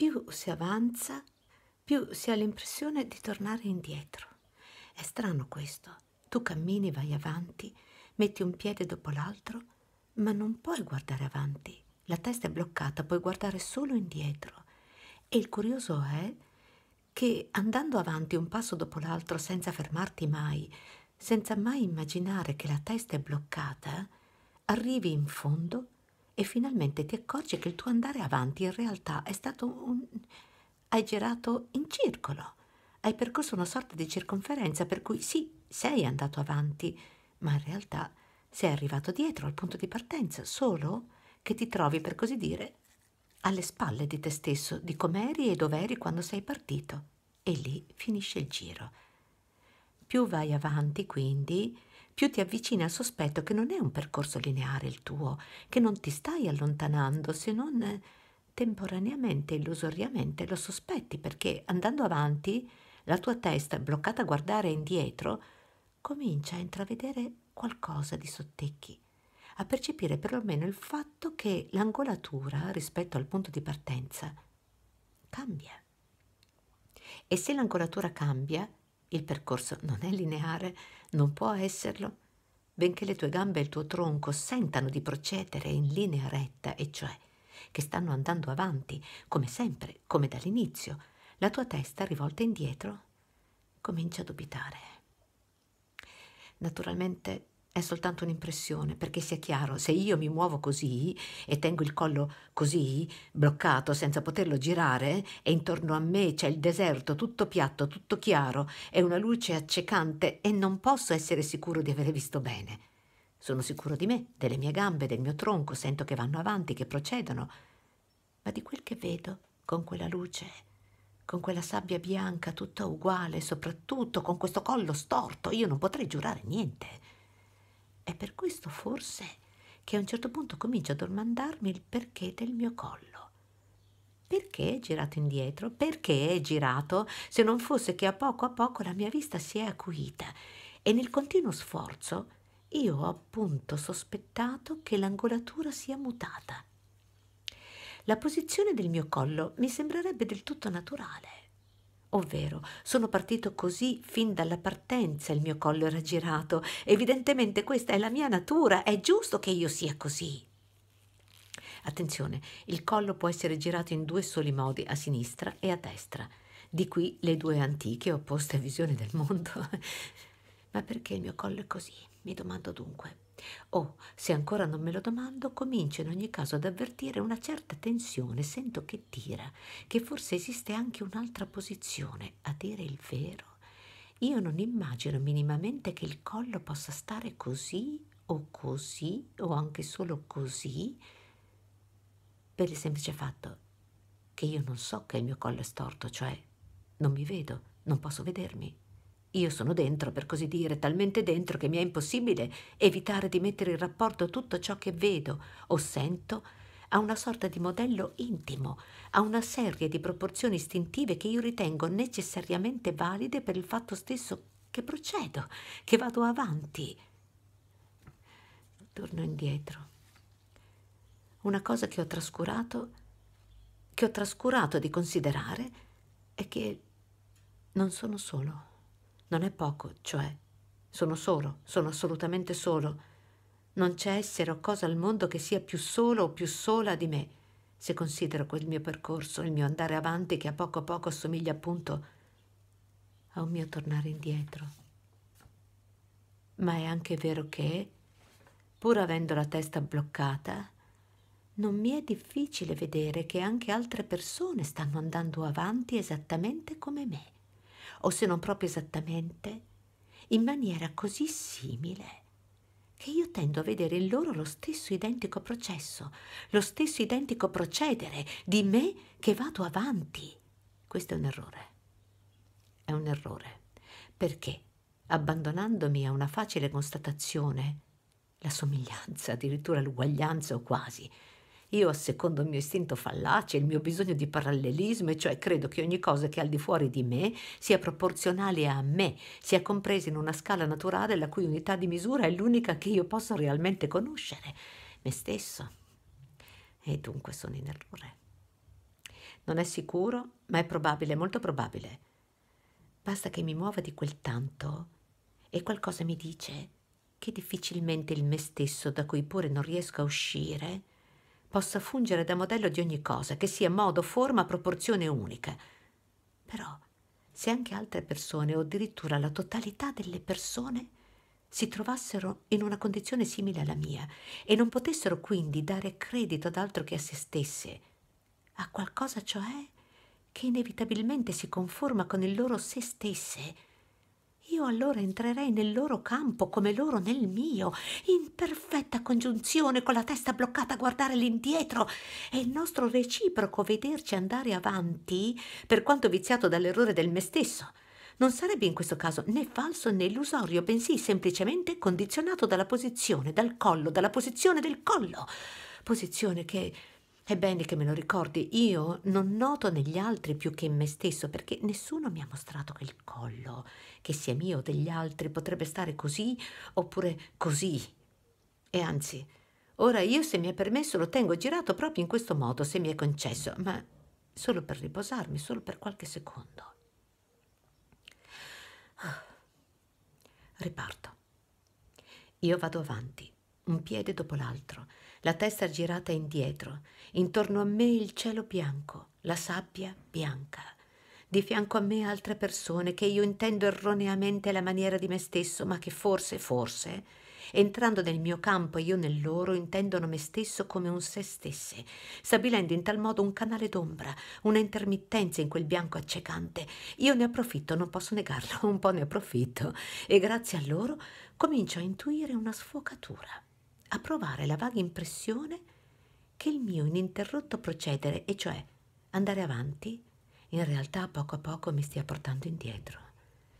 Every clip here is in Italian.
Più si avanza, più si ha l'impressione di tornare indietro. È strano questo. Tu cammini, vai avanti, metti un piede dopo l'altro, ma non puoi guardare avanti. La testa è bloccata, puoi guardare solo indietro. E il curioso è che andando avanti un passo dopo l'altro senza fermarti mai, senza mai immaginare che la testa è bloccata, arrivi in fondo e finalmente ti accorgi che il tuo andare avanti in realtà è stato un... hai girato in circolo, hai percorso una sorta di circonferenza per cui sì, sei andato avanti, ma in realtà sei arrivato dietro al punto di partenza, solo che ti trovi, per così dire, alle spalle di te stesso, di com'eri e dov'eri quando sei partito. E lì finisce il giro. Più vai avanti, quindi, più ti avvicini al sospetto che non è un percorso lineare il tuo, che non ti stai allontanando se non eh, temporaneamente, illusoriamente lo sospetti, perché andando avanti la tua testa, bloccata a guardare indietro, comincia a intravedere qualcosa di sottecchi, a percepire perlomeno il fatto che l'angolatura rispetto al punto di partenza cambia. E se l'angolatura cambia, il percorso non è lineare, non può esserlo, benché le tue gambe e il tuo tronco sentano di procedere in linea retta, e cioè che stanno andando avanti, come sempre, come dall'inizio, la tua testa rivolta indietro, comincia a dubitare. Naturalmente è soltanto un'impressione, perché sia chiaro, se io mi muovo così e tengo il collo così, bloccato, senza poterlo girare, e intorno a me c'è il deserto tutto piatto, tutto chiaro, è una luce accecante, e non posso essere sicuro di aver visto bene. Sono sicuro di me, delle mie gambe, del mio tronco, sento che vanno avanti, che procedono, ma di quel che vedo, con quella luce, con quella sabbia bianca tutta uguale, soprattutto con questo collo storto, io non potrei giurare niente. È per questo forse che a un certo punto comincio a domandarmi il perché del mio collo. Perché è girato indietro? Perché è girato? Se non fosse che a poco a poco la mia vista si è acuita e nel continuo sforzo io ho appunto sospettato che l'angolatura sia mutata. La posizione del mio collo mi sembrerebbe del tutto naturale, Ovvero, sono partito così fin dalla partenza, il mio collo era girato. Evidentemente questa è la mia natura, è giusto che io sia così. Attenzione, il collo può essere girato in due soli modi, a sinistra e a destra. Di qui le due antiche opposte visioni del mondo. Ma perché il mio collo è così? Mi domando dunque. Oh, se ancora non me lo domando, comincio in ogni caso ad avvertire una certa tensione, sento che tira, che forse esiste anche un'altra posizione, a dire il vero. Io non immagino minimamente che il collo possa stare così o così o anche solo così, per il semplice fatto che io non so che il mio collo è storto, cioè non mi vedo, non posso vedermi. Io sono dentro, per così dire, talmente dentro che mi è impossibile evitare di mettere in rapporto tutto ciò che vedo o sento a una sorta di modello intimo, a una serie di proporzioni istintive che io ritengo necessariamente valide per il fatto stesso che procedo, che vado avanti. Torno indietro. Una cosa che ho trascurato, che ho trascurato di considerare, è che non sono solo. Non è poco, cioè. Sono solo, sono assolutamente solo. Non c'è essere o cosa al mondo che sia più solo o più sola di me, se considero quel mio percorso, il mio andare avanti che a poco a poco assomiglia appunto a un mio tornare indietro. Ma è anche vero che, pur avendo la testa bloccata, non mi è difficile vedere che anche altre persone stanno andando avanti esattamente come me o se non proprio esattamente, in maniera così simile che io tendo a vedere in loro lo stesso identico processo, lo stesso identico procedere di me che vado avanti. Questo è un errore. È un errore, perché abbandonandomi a una facile constatazione, la somiglianza, addirittura l'uguaglianza o quasi, io, secondo il mio istinto fallace, il mio bisogno di parallelismo, e cioè credo che ogni cosa che è al di fuori di me sia proporzionale a me, sia compresa in una scala naturale la cui unità di misura è l'unica che io posso realmente conoscere, me stesso. E dunque sono in errore. Non è sicuro, ma è probabile, molto probabile. Basta che mi muova di quel tanto e qualcosa mi dice che difficilmente il me stesso da cui pure non riesco a uscire possa fungere da modello di ogni cosa, che sia modo, forma, proporzione unica. Però, se anche altre persone o addirittura la totalità delle persone si trovassero in una condizione simile alla mia e non potessero quindi dare credito ad altro che a se stesse, a qualcosa cioè che inevitabilmente si conforma con il loro se stesse, io allora entrerei nel loro campo come loro nel mio, in perfetta congiunzione, con la testa bloccata a guardare l'indietro e il nostro reciproco vederci andare avanti, per quanto viziato dall'errore del me stesso, non sarebbe in questo caso né falso né illusorio, bensì semplicemente condizionato dalla posizione, dal collo, dalla posizione del collo, posizione che è bene che me lo ricordi, io non noto negli altri più che in me stesso, perché nessuno mi ha mostrato che il collo, che sia mio o degli altri, potrebbe stare così oppure così. E anzi, ora io, se mi è permesso, lo tengo girato proprio in questo modo, se mi è concesso, ma solo per riposarmi, solo per qualche secondo. Ah, riparto. Io vado avanti, un piede dopo l'altro, la testa girata indietro, intorno a me il cielo bianco, la sabbia bianca. Di fianco a me altre persone che io intendo erroneamente la maniera di me stesso, ma che forse, forse, entrando nel mio campo e io nel loro, intendono me stesso come un se stesse, stabilendo in tal modo un canale d'ombra, una intermittenza in quel bianco accecante. Io ne approfitto, non posso negarlo, un po' ne approfitto, e grazie a loro comincio a intuire una sfocatura a provare la vaga impressione che il mio ininterrotto procedere, e cioè andare avanti, in realtà poco a poco mi stia portando indietro.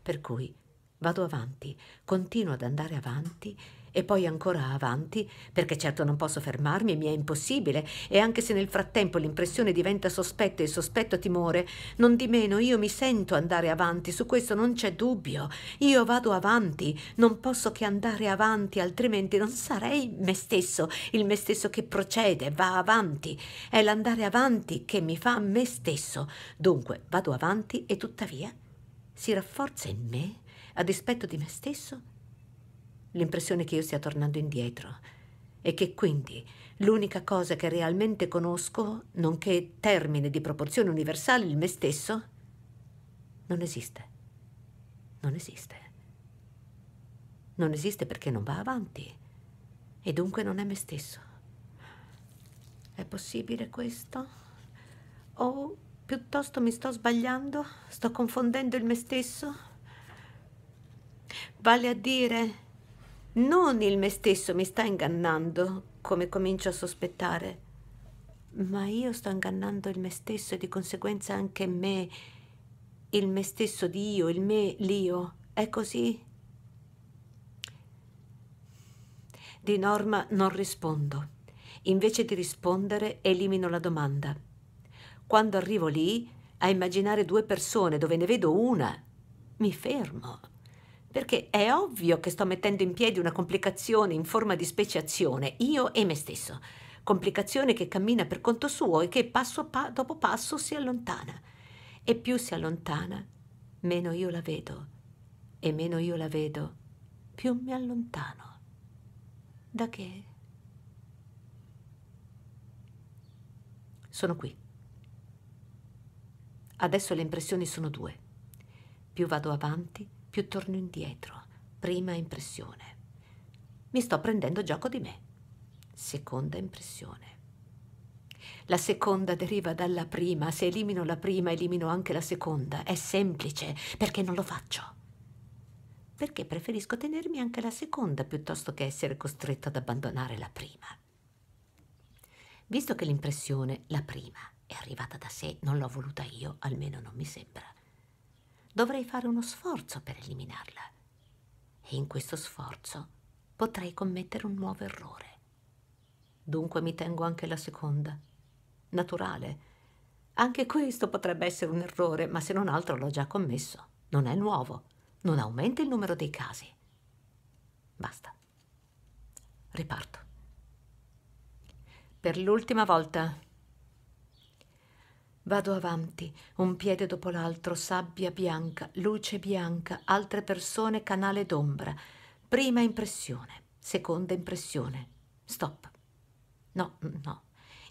Per cui vado avanti, continuo ad andare avanti e poi ancora avanti, perché certo non posso fermarmi, mi è impossibile, e anche se nel frattempo l'impressione diventa sospetto e il sospetto timore, non di meno io mi sento andare avanti, su questo non c'è dubbio. Io vado avanti, non posso che andare avanti, altrimenti non sarei me stesso, il me stesso che procede, va avanti. È l'andare avanti che mi fa me stesso. Dunque vado avanti e tuttavia si rafforza in me, a dispetto di me stesso, l'impressione che io stia tornando indietro e che quindi l'unica cosa che realmente conosco, nonché termine di proporzione universale, il me stesso, non esiste. Non esiste. Non esiste perché non va avanti e dunque non è me stesso. È possibile questo? O piuttosto mi sto sbagliando? Sto confondendo il me stesso? Vale a dire non il me stesso mi sta ingannando, come comincio a sospettare, ma io sto ingannando il me stesso e di conseguenza anche me, il me stesso di io, il me, l'io. È così? Di norma non rispondo. Invece di rispondere, elimino la domanda. Quando arrivo lì, a immaginare due persone dove ne vedo una, mi fermo perché è ovvio che sto mettendo in piedi una complicazione in forma di speciazione, io e me stesso, complicazione che cammina per conto suo e che passo pa- dopo passo si allontana. E più si allontana, meno io la vedo, e meno io la vedo, più mi allontano. Da che? Sono qui. Adesso le impressioni sono due. Più vado avanti, più torno indietro, prima impressione. Mi sto prendendo gioco di me, seconda impressione. La seconda deriva dalla prima, se elimino la prima elimino anche la seconda, è semplice, perché non lo faccio? Perché preferisco tenermi anche la seconda piuttosto che essere costretto ad abbandonare la prima. Visto che l'impressione, la prima, è arrivata da sé, non l'ho voluta io, almeno non mi sembra dovrei fare uno sforzo per eliminarla. E in questo sforzo potrei commettere un nuovo errore. Dunque mi tengo anche la seconda. Naturale. Anche questo potrebbe essere un errore, ma se non altro l'ho già commesso. Non è nuovo. Non aumenta il numero dei casi. Basta. Riparto. Per l'ultima volta Vado avanti, un piede dopo l'altro, sabbia bianca, luce bianca, altre persone, canale d'ombra. Prima impressione, seconda impressione. Stop. No, mm, no.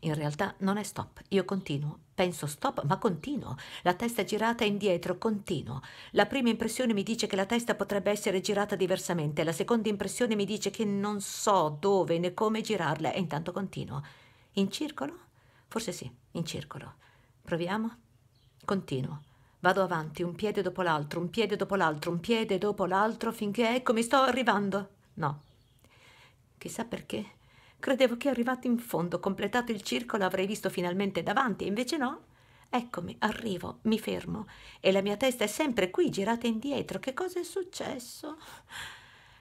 In realtà non è stop, io continuo. Penso stop, ma continuo. La testa girata indietro, continuo. La prima impressione mi dice che la testa potrebbe essere girata diversamente, la seconda impressione mi dice che non so dove né come girarla e intanto continuo. In circolo? Forse sì, in circolo. Proviamo? Continuo. Vado avanti, un piede dopo l'altro, un piede dopo l'altro, un piede dopo l'altro, finché eccomi, sto arrivando. No. Chissà perché. Credevo che arrivato in fondo, completato il circolo, avrei visto finalmente davanti, e invece no. Eccomi, arrivo, mi fermo e la mia testa è sempre qui, girata indietro. Che cosa è successo?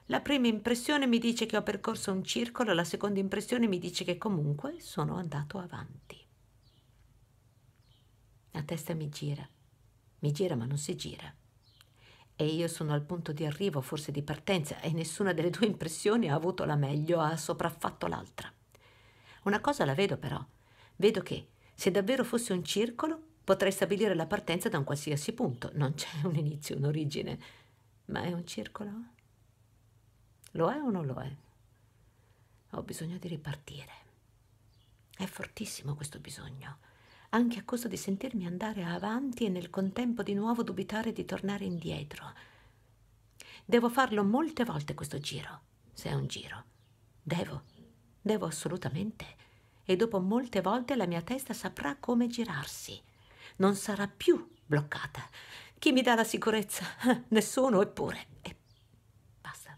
La prima impressione mi dice che ho percorso un circolo, la seconda impressione mi dice che comunque sono andato avanti. La testa mi gira, mi gira ma non si gira. E io sono al punto di arrivo, forse di partenza, e nessuna delle due impressioni ha avuto la meglio, ha sopraffatto l'altra. Una cosa la vedo però. Vedo che, se davvero fosse un circolo, potrei stabilire la partenza da un qualsiasi punto. Non c'è un inizio, un'origine. Ma è un circolo? Lo è o non lo è? Ho bisogno di ripartire. È fortissimo questo bisogno anche a costo di sentirmi andare avanti e nel contempo di nuovo dubitare di tornare indietro. Devo farlo molte volte questo giro, se è un giro. Devo, devo assolutamente. E dopo molte volte la mia testa saprà come girarsi. Non sarà più bloccata. Chi mi dà la sicurezza? Nessuno, eppure. E basta.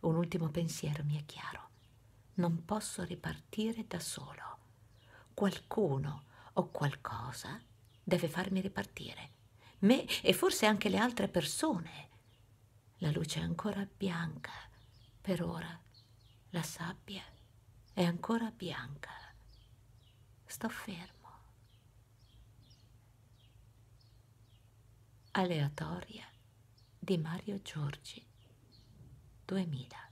Un ultimo pensiero mi è chiaro. Non posso ripartire da solo qualcuno o qualcosa deve farmi ripartire, me e forse anche le altre persone. La luce è ancora bianca, per ora la sabbia è ancora bianca. Sto fermo. Aleatoria di Mario Giorgi 2000